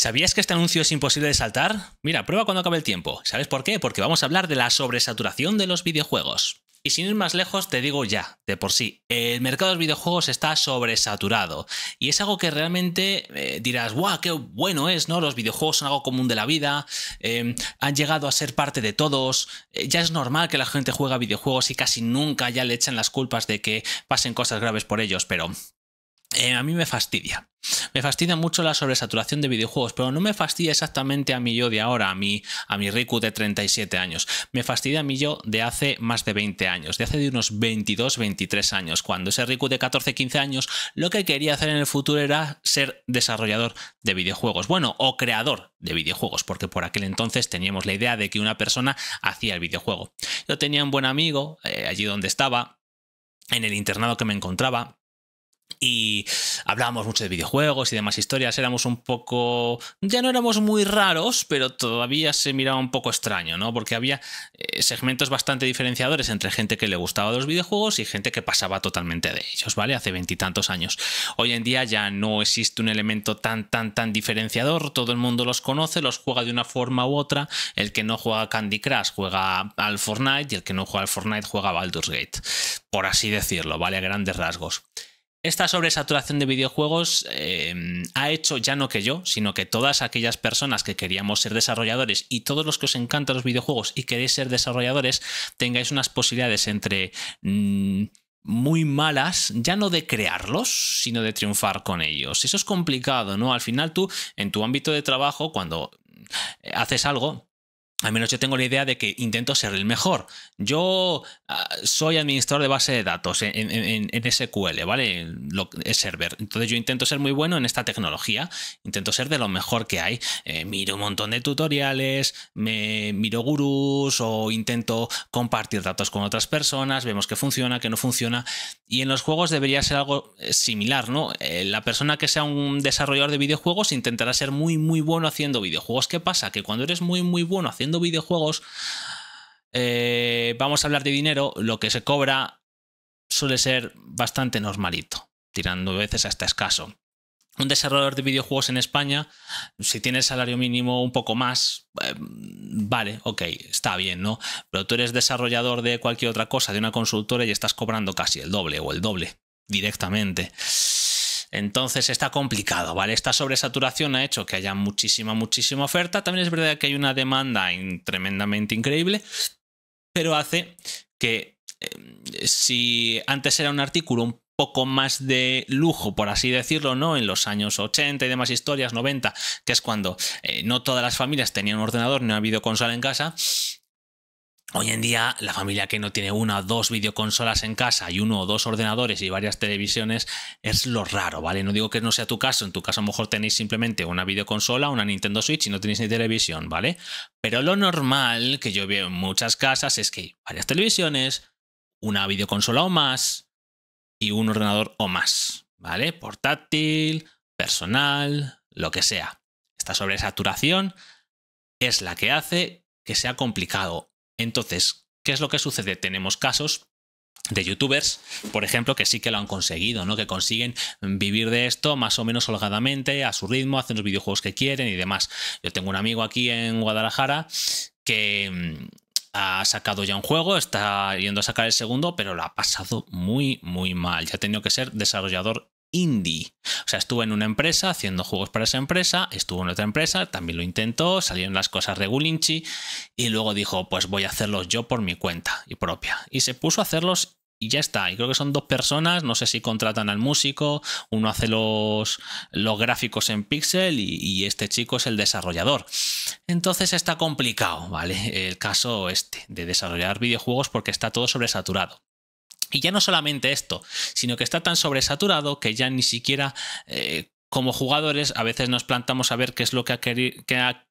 ¿Sabías que este anuncio es imposible de saltar? Mira, prueba cuando acabe el tiempo. ¿Sabes por qué? Porque vamos a hablar de la sobresaturación de los videojuegos. Y sin ir más lejos, te digo ya, de por sí, el mercado de los videojuegos está sobresaturado. Y es algo que realmente eh, dirás, guau, qué bueno es, ¿no? Los videojuegos son algo común de la vida, em, han llegado a ser parte de todos, eh, ya es normal que la gente juega videojuegos y casi nunca ya le echan las culpas de que pasen cosas graves por ellos, pero eh, a mí me fastidia. Me fastidia mucho la sobresaturación de videojuegos, pero no me fastidia exactamente a mí yo de ahora, a mi, a mi Riku de 37 años. Me fastidia a mí yo de hace más de 20 años, de hace de unos 22, 23 años, cuando ese Riku de 14, 15 años lo que quería hacer en el futuro era ser desarrollador de videojuegos, bueno, o creador de videojuegos, porque por aquel entonces teníamos la idea de que una persona hacía el videojuego. Yo tenía un buen amigo, eh, allí donde estaba, en el internado que me encontraba, y hablábamos mucho de videojuegos y demás historias, éramos un poco, ya no éramos muy raros, pero todavía se miraba un poco extraño, ¿no? Porque había eh, segmentos bastante diferenciadores entre gente que le gustaba los videojuegos y gente que pasaba totalmente de ellos, ¿vale? Hace veintitantos años. Hoy en día ya no existe un elemento tan, tan, tan diferenciador, todo el mundo los conoce, los juega de una forma u otra, el que no juega Candy Crush juega al Fortnite y el que no juega al Fortnite juega a Baldur's Gate, por así decirlo, ¿vale? A grandes rasgos. Esta sobresaturación de videojuegos em, ha hecho ya no que yo, sino que todas aquellas personas que queríamos ser desarrolladores y todos los que os encantan los videojuegos y queréis ser desarrolladores, tengáis unas posibilidades entre mm, muy malas, ya no de crearlos, sino de triunfar con ellos. Eso es complicado, ¿no? Al final tú, en tu ámbito de trabajo, cuando eh, haces algo, al menos yo tengo la idea de que intento ser el mejor. Yo ah, soy administrador de base de datos en, SQL, ¿vale? Lo, server. Entonces yo intento ser muy bueno en esta tecnología. Intento ser de lo mejor que hay. Eh, miro un montón de tutoriales, me miro gurús o intento compartir datos con otras personas. Vemos que funciona, que no funciona. Y en los juegos debería ser algo eh, similar, ¿no? Eh, la persona que sea un desarrollador de videojuegos intentará ser muy, muy bueno haciendo videojuegos. ¿Qué pasa? Que cuando eres muy, muy bueno haciendo videojuegos, eh, vamos a hablar de dinero, lo que se cobra suele ser bastante normalito, tirando veces hasta escaso. Un desarrollador de videojuegos en España, si tienes salario mínimo un poco más, eh, vale, ok, está bien, ¿no? Pero tú eres desarrollador de cualquier otra cosa, de una consultora y estás cobrando casi el doble o el doble directamente. Entonces está complicado, ¿vale? Esta sobresaturación ha hecho que haya muchísima, muchísima oferta. También es verdad que hay una demanda tremendamente increíble, pero hace que eh, si antes era un artículo un poco más de lujo, por así decirlo, ¿no? En los años 80 y demás historias, 90, que es cuando eh, no todas las familias tenían un ordenador ni una consola en casa, Hoy en día, la familia que no tiene una o dos videoconsolas en casa y uno o dos ordenadores y varias televisiones es lo raro, ¿vale? No digo que no sea tu caso, en tu caso a lo mejor tenéis simplemente una videoconsola, una Nintendo Switch y no tenéis ni televisión, ¿vale? Pero lo normal que yo veo en muchas casas es que hay varias televisiones, una videoconsola o más y un ordenador o más, ¿vale? Portátil, personal, lo que sea. Esta sobresaturación es la que hace que sea complicado entonces, ¿qué es lo que sucede? Tenemos casos de youtubers, por ejemplo, que sí que lo han conseguido, ¿no? Que consiguen vivir de esto más o menos holgadamente, a su ritmo, hacen los videojuegos que quieren y demás. Yo tengo un amigo aquí en Guadalajara que mm, ha sacado ya un juego, está yendo a sacar el segundo, pero lo ha pasado muy, muy mal. Ya ha tenido que ser desarrollador indie. O sea, estuvo en una empresa haciendo juegos para esa empresa, estuvo en otra empresa, también lo intentó, salieron las cosas de Gulinchi y luego dijo, pues voy a hacerlos yo por mi cuenta y propia. Y se puso a hacerlos y ya está. Y creo que son dos personas, no sé si contratan al músico, uno hace los, los gráficos en pixel y, y, este chico es el desarrollador. Entonces está complicado, ¿vale? El caso este de desarrollar videojuegos porque está todo sobresaturado. Y ya no solamente esto, sino que está tan sobresaturado que ya ni siquiera eh, como jugadores a veces nos plantamos a ver qué es lo que ha,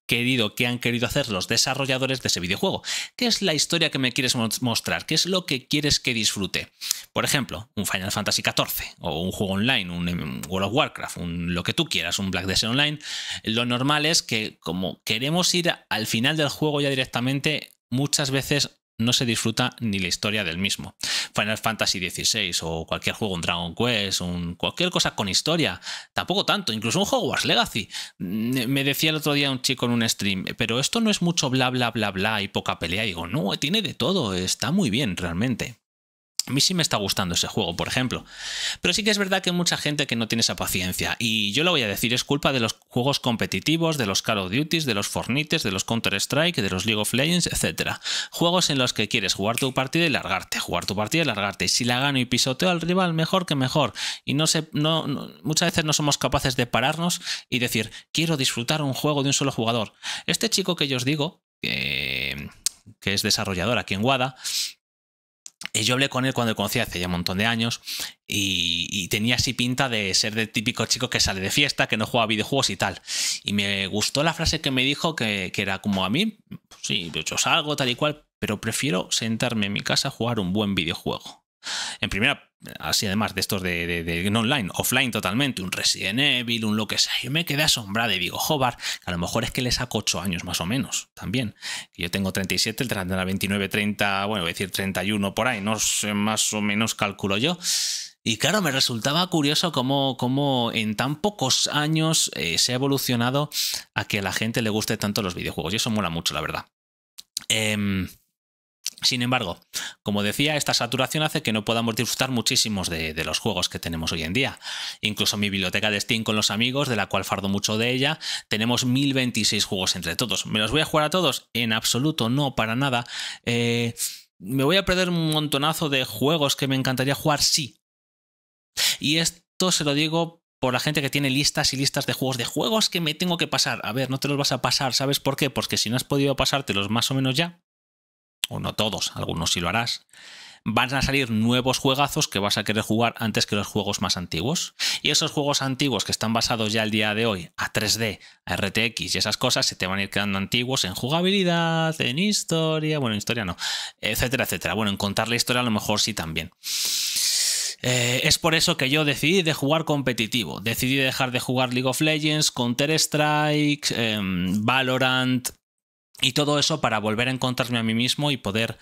querido, que han querido hacer los desarrolladores de ese videojuego. ¿Qué es la historia que me quieres mostrar? ¿Qué es lo que quieres que disfrute? Por ejemplo, un Final Fantasy XIV o un juego online, un World of Warcraft, un, lo que tú quieras, un Black Desert Online. Lo normal es que como queremos ir al final del juego ya directamente, muchas veces no se disfruta ni la historia del mismo. Final Fantasy XVI o cualquier juego, un Dragon Quest, un, cualquier cosa con historia, tampoco tanto, incluso un Hogwarts Legacy. Mm, me decía el otro día un chico en un stream, pero esto no es mucho bla bla bla bla y poca pelea. Y digo, no, tiene de todo, está muy bien realmente. A mí sí me está gustando ese juego, por ejemplo. Pero sí que es verdad que hay mucha gente que no tiene esa paciencia. Y yo lo voy a decir, es culpa de los juegos competitivos, de los Call of Duty, de los Fornites, de los Counter-Strike, de los League of Legends, etc. Juegos en los que quieres jugar tu partida y largarte, jugar tu partida y largarte. Y si la gano y pisoteo al rival, mejor que mejor. Y no sé, no, muchas veces no somos capaces de pararnos y decir, quiero disfrutar un juego de un solo jugador. Este chico que yo os digo, que, que es desarrollador aquí en WADA, yo hablé con él cuando lo conocí hace ya un montón de años y, tenía así pinta de ser de típico chico que sale de fiesta, que no juega videojuegos y tal. Y me gustó la frase que me dijo que, era como a mí, pues sí, yo salgo tal y cual, pero prefiero sentarme en mi casa a jugar un buen videojuego en primera, así además de estos de, online, offline totalmente, un Resident Evil, un lo que sea. Yo me quedé asombrado y digo, Hobart, a lo mejor es que le saco 8 años más o menos también. Yo tengo 37, el la 29, 30, bueno, voy a decir 31 por ahí, no sé, más o menos calculo yo. Y claro, me resultaba curioso cómo, cómo en tan pocos años eh, se ha evolucionado a que a la gente le guste tanto los videojuegos. Y eso mola mucho, la verdad. Em, sin embargo, como decía, esta saturación hace que no podamos disfrutar muchísimos de, los juegos que tenemos hoy en día. Incluso mi biblioteca de Steam con los amigos, de la cual fardo mucho de ella, tenemos 1026 juegos entre todos. ¿Me los voy a jugar a todos? En absoluto, no, para nada. Eh, ¿Me voy a perder un montonazo de juegos que me encantaría jugar? Sí. Y esto se lo digo por la gente que tiene listas y listas de juegos, de juegos que me tengo que pasar. A ver, no te los vas a pasar, ¿sabes por qué? Porque si no has podido pasártelos más o menos ya, o no todos, algunos sí lo harás, van a salir nuevos juegazos que vas a querer jugar antes que los juegos más antiguos. Y esos juegos antiguos que están basados ya el día de hoy a 3D, a RTX y esas cosas se te van a ir quedando antiguos en jugabilidad, en historia, bueno, en historia no, etcétera, etcétera. Bueno, en contar la historia a lo mejor sí también. Eh, es por eso que yo decidí de jugar competitivo. Decidí dejar de jugar League of Legends, Counter-Strike, em, Valorant, y todo eso para volver a encontrarme a mí mismo y poder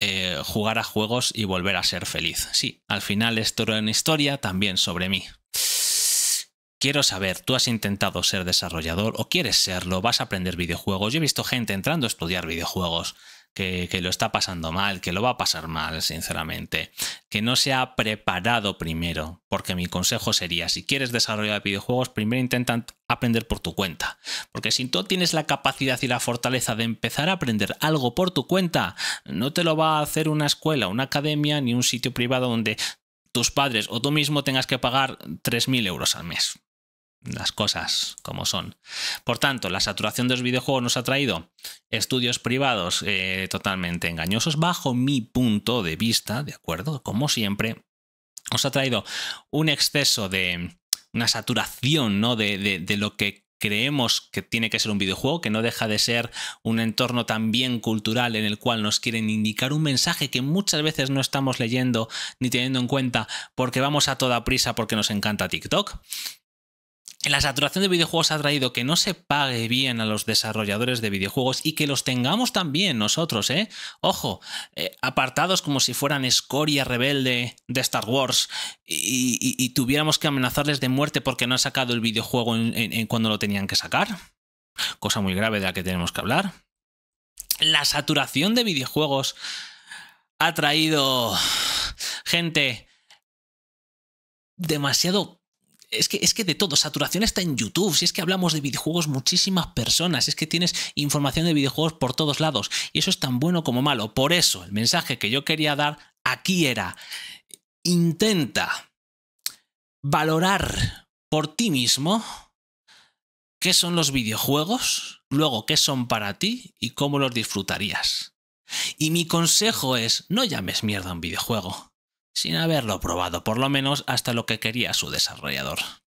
eh, jugar a juegos y volver a ser feliz. Sí, al final esto era una historia también sobre mí. Quiero saber, ¿tú has intentado ser desarrollador o quieres serlo? ¿Vas a aprender videojuegos? Yo he visto gente entrando a estudiar videojuegos que, lo está pasando mal, que lo va a pasar mal, sinceramente, que no se ha preparado primero, porque mi consejo sería, si quieres desarrollar videojuegos, primero intenta aprender por tu cuenta, porque si tú tienes la capacidad y la fortaleza de empezar a aprender algo por tu cuenta, no te lo va a hacer una escuela, una academia, ni un sitio privado donde tus padres o tú mismo tengas que pagar 3.000 euros al mes las cosas como son. Por tanto, la saturación de los videojuegos nos ha traído estudios privados eh, totalmente engañosos bajo mi punto de vista, ¿de acuerdo? Como siempre, nos ha traído un exceso de una saturación ¿no? de, de lo que creemos que tiene que ser un videojuego, que no deja de ser un entorno también cultural en el cual nos quieren indicar un mensaje que muchas veces no estamos leyendo ni teniendo en cuenta porque vamos a toda prisa porque nos encanta TikTok la saturación de videojuegos ha traído que no se pague bien a los desarrolladores de videojuegos y que los tengamos también nosotros, ¿eh? Ojo, eh, apartados como si fueran escoria rebelde de Star Wars y, tuviéramos que amenazarles de muerte porque no han sacado el videojuego en cuando lo tenían que sacar. Cosa muy grave de la que tenemos que hablar. La saturación de videojuegos ha traído gente demasiado es que, de todo, saturación está en YouTube, si es que hablamos de videojuegos muchísimas personas, es que tienes información de videojuegos por todos lados y eso es tan bueno como malo. Por eso el mensaje que yo quería dar aquí era, intenta valorar por ti mismo qué son los videojuegos, luego qué son para ti y cómo los disfrutarías. Y mi consejo es, no llames mierda a un videojuego sin haberlo probado por lo menos hasta lo que quería su desarrollador.